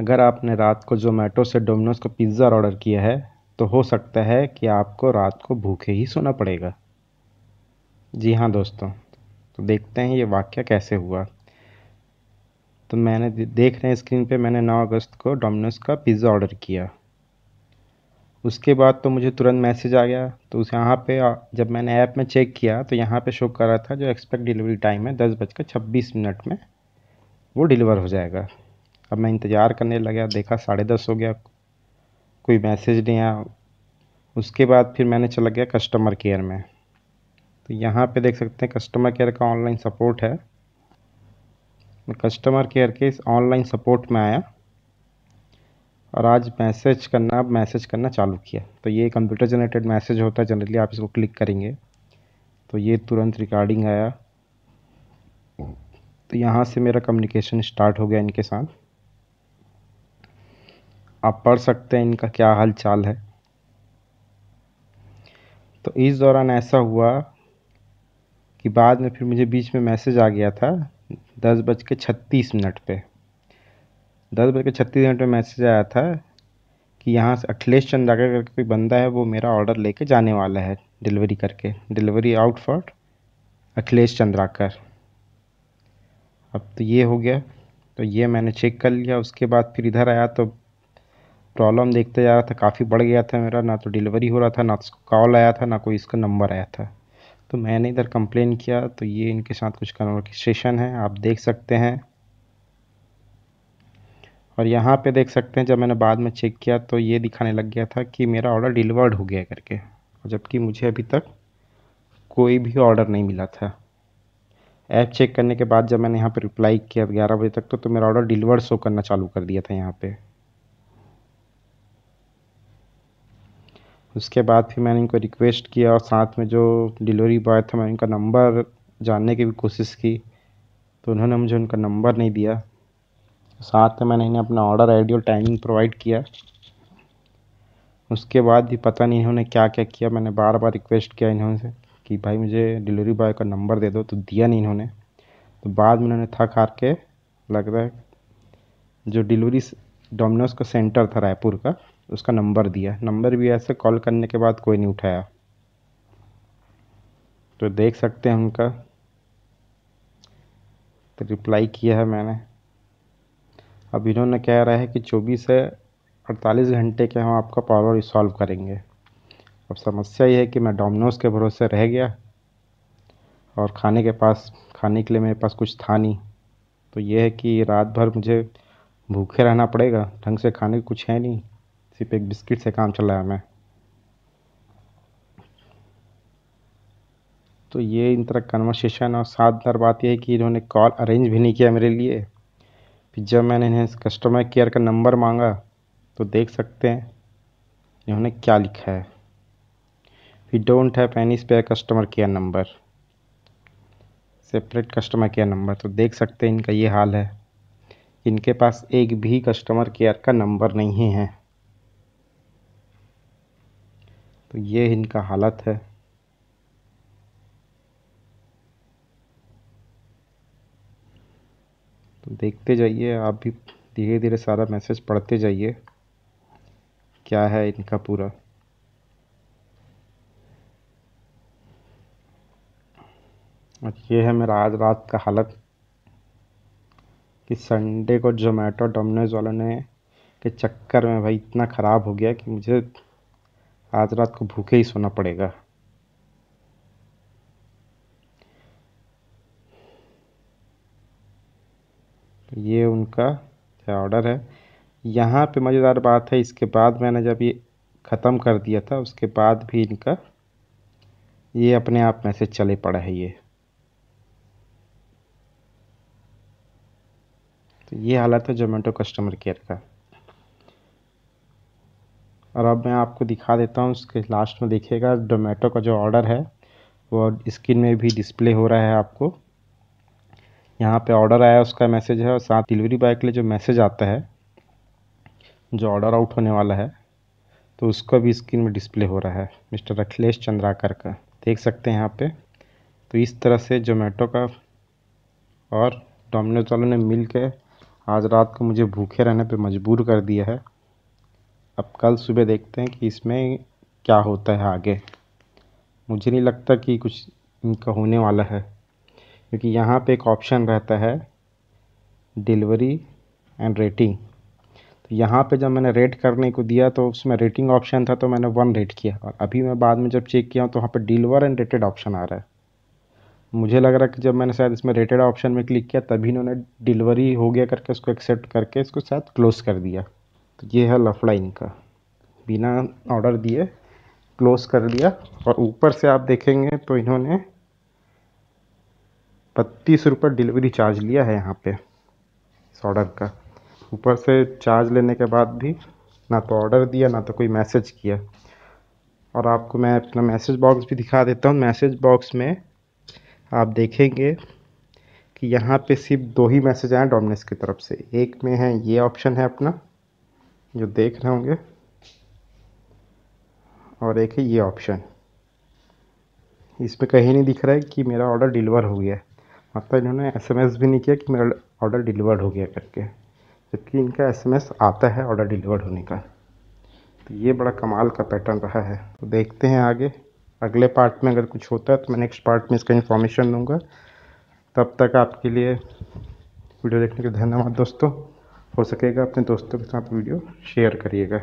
अगर आपने रात को जोमेटो से डोमिनोज़ का पिज़्ज़ा ऑर्डर किया है तो हो सकता है कि आपको रात को भूखे ही सोना पड़ेगा जी हाँ दोस्तों तो देखते हैं ये वाक्य कैसे हुआ तो मैंने देख रहे हैं स्क्रीन पे मैंने 9 अगस्त को डोमिनोज़ का पिज़्ज़ा ऑर्डर किया उसके बाद तो मुझे तुरंत मैसेज आ गया तो उस यहाँ पर जब मैंने ऐप में चेक किया तो यहाँ पर शो कर रहा था जो एक्सपेक्ट डिलीवरी टाइम है दस बजकर छब्बीस मिनट में वो डिलीवर हो जाएगा अब मैं इंतज़ार करने लगा देखा साढ़े दस हो गया कोई मैसेज नहीं आया उसके बाद फिर मैंने चला गया कस्टमर केयर में तो यहाँ पे देख सकते हैं कस्टमर केयर का ऑनलाइन सपोर्ट है मैं कस्टमर केयर के इस ऑनलाइन सपोर्ट में आया और आज मैसेज करना अब मैसेज करना चालू किया तो ये कंप्यूटर जनरेटेड मैसेज होता है जनरली आप इसको क्लिक करेंगे तो ये तुरंत रिकॉर्डिंग आया तो यहाँ से मेरा कम्युनिकेशन स्टार्ट हो गया इनके साथ आप पढ़ सकते हैं इनका क्या हाल चाल है तो इस दौरान ऐसा हुआ कि बाद में फिर मुझे बीच में मैसेज आ गया था दस बज के छत्तीस मिनट पर दस बज के छत्तीस मिनट पर मैसेज आया था कि यहाँ से अखिलेश चंद्राकर करके कोई बंदा है वो मेरा ऑर्डर लेके जाने वाला है डिलीवरी करके delivery out for Akhilesh Chandrakar अब तो ये हो गया तो ये मैंने चेक कर लिया उसके बाद फिर इधर आया तो प्रॉब्लम देखते जा रहा था काफ़ी बढ़ गया था मेरा ना तो डिलीवरी हो रहा था ना उसको तो कॉल आया था ना कोई इसका नंबर आया था तो मैंने इधर कंप्लेन किया तो ये इनके साथ कुछ कन्वर्सेशन है आप देख सकते हैं और यहाँ पे देख सकते हैं जब मैंने बाद में चेक किया तो ये दिखाने लग गया था कि मेरा ऑर्डर डिलीवर्ड हो गया करके और जबकि मुझे अभी तक कोई भी ऑर्डर नहीं मिला था ऐप चेक करने के बाद जब मैंने यहाँ पर रिप्लाई किया ग्यारह बजे तक तो, तो मेरा ऑर्डर डिलीवर्ड शो करना चालू कर दिया था यहाँ पर उसके बाद फिर मैंने इनको रिक्वेस्ट किया और साथ में जो डिलीवरी बॉय था मैंने उनका नंबर जानने की भी कोशिश की तो उन्होंने मुझे उनका नंबर नहीं दिया साथ में मैंने इन्हें अपना ऑर्डर आईडी और टाइमिंग प्रोवाइड किया उसके बाद भी पता नहीं इन्होंने क्या क्या किया मैंने बार बार रिक्वेस्ट किया इन्होंने से कि भाई मुझे डिलीवरी बॉय का नंबर दे दो तो दिया नहीं इन्होंने तो बाद में उन्होंने थक हार के लग रहा है जो डिलीवरी डोमिनोज़ का सेंटर था रायपुर का उसका नंबर दिया नंबर भी ऐसे कॉल करने के बाद कोई नहीं उठाया तो देख सकते हैं उनका तो रिप्लाई किया है मैंने अब इन्होंने कह रहा है कि 24 से 48 घंटे के हम आपका पावर सॉल्व करेंगे अब समस्या ये है कि मैं डोमिनोज़ के भरोसे रह गया और खाने के पास खाने के लिए मेरे पास कुछ था नहीं तो ये है कि रात भर मुझे भूखे रहना पड़ेगा ढंग से खाने की कुछ है नहीं सिर्फ एक बिस्किट से काम चल रहा है हमें तो ये इन तरह कन्वर्सेशन और साथ दर बात यह है कि इन्होंने कॉल अरेंज भी नहीं किया मेरे लिए फिर जब मैंने इन्हें कस्टमर केयर का नंबर मांगा तो देख सकते हैं इन्होंने क्या लिखा है we don't have any spare customer care number separate customer care number तो देख सकते हैं इनका ये हाल है इनके पास एक भी कस्टमर केयर का नंबर नहीं है तो ये इनका हालत है तो देखते जाइए आप भी धीरे धीरे सारा मैसेज पढ़ते जाइए क्या है इनका पूरा और ये है मेरा आज रात का हालत कि संडे को जोमेटो डोमिनोज़ वालों ने के चक्कर में भाई इतना ख़राब हो गया कि मुझे आज रात को भूखे ही सोना पड़ेगा ये उनका ऑर्डर है यहाँ पे मज़ेदार बात है इसके बाद मैंने जब ये ख़त्म कर दिया था उसके बाद भी इनका ये अपने आप में से चले पड़ा है ये तो ये हालत है जोमेटो कस्टमर केयर का और अब मैं आपको दिखा देता हूँ उसके लास्ट में देखिएगा जोमेटो का जो ऑर्डर है वो स्क्रीन में भी डिस्प्ले हो रहा है आपको यहाँ पे ऑर्डर आया उसका मैसेज है और साथ डिलीवरी बॉय के लिए जो मैसेज आता है जो ऑर्डर आउट होने वाला है तो उसका भी स्क्रीन में डिस्प्ले हो रहा है मिस्टर अखिलेश चंद्राकर का देख सकते हैं यहाँ पे तो इस तरह से जोमेटो का और डोमिनोज वालों ने मिल के आज रात को मुझे भूखे रहने पे मजबूर कर दिया है अब कल सुबह देखते हैं कि इसमें क्या होता है आगे मुझे नहीं लगता कि कुछ इनका होने वाला है क्योंकि यहाँ पे एक ऑप्शन रहता है डिलीवरी एंड रेटिंग तो यहाँ पे जब मैंने रेट करने को दिया तो उसमें रेटिंग ऑप्शन था तो मैंने वन रेट किया और अभी मैं बाद में जब चेक किया तो वहाँ पर डिलीवर एंड रेटेड ऑप्शन आ रहा है मुझे लग रहा है कि जब मैंने शायद इसमें रेटेड ऑप्शन में क्लिक किया तभी इन्होंने डिलीवरी हो गया करके उसको एक्सेप्ट करके इसको शायद क्लोज़ कर दिया तो ये है लफलाइन का बिना ऑर्डर दिए क्लोज़ कर दिया और ऊपर से आप देखेंगे तो इन्होंने बत्तीस रुपये डिलीवरी चार्ज लिया है यहाँ पे इस ऑर्डर का ऊपर से चार्ज लेने के बाद भी ना तो ऑर्डर दिया ना तो कोई मैसेज किया और आपको मैं अपना मैसेज बॉक्स भी दिखा देता हूँ मैसेज बॉक्स में आप देखेंगे कि यहाँ पे सिर्फ दो ही मैसेज आए डोमिनस की तरफ से एक में है ये ऑप्शन है अपना जो देख रहे होंगे और एक है ये ऑप्शन इसमें कहीं नहीं दिख रहा है कि मेरा ऑर्डर डिलीवर हो गया है मतलब इन्होंने एसएमएस भी नहीं किया कि मेरा ऑर्डर डिलीवर हो गया करके जबकि इनका एसएमएस आता है ऑर्डर डिलीवर होने का तो ये बड़ा कमाल का पैटर्न रहा है तो देखते हैं आगे अगले पार्ट में अगर कुछ होता है तो मैं नेक्स्ट पार्ट में इसका इन्फॉर्मेशन दूंगा तब तक आपके लिए वीडियो देखने के लिए धन्यवाद दोस्तों हो सकेगा अपने दोस्तों के साथ वीडियो शेयर करिएगा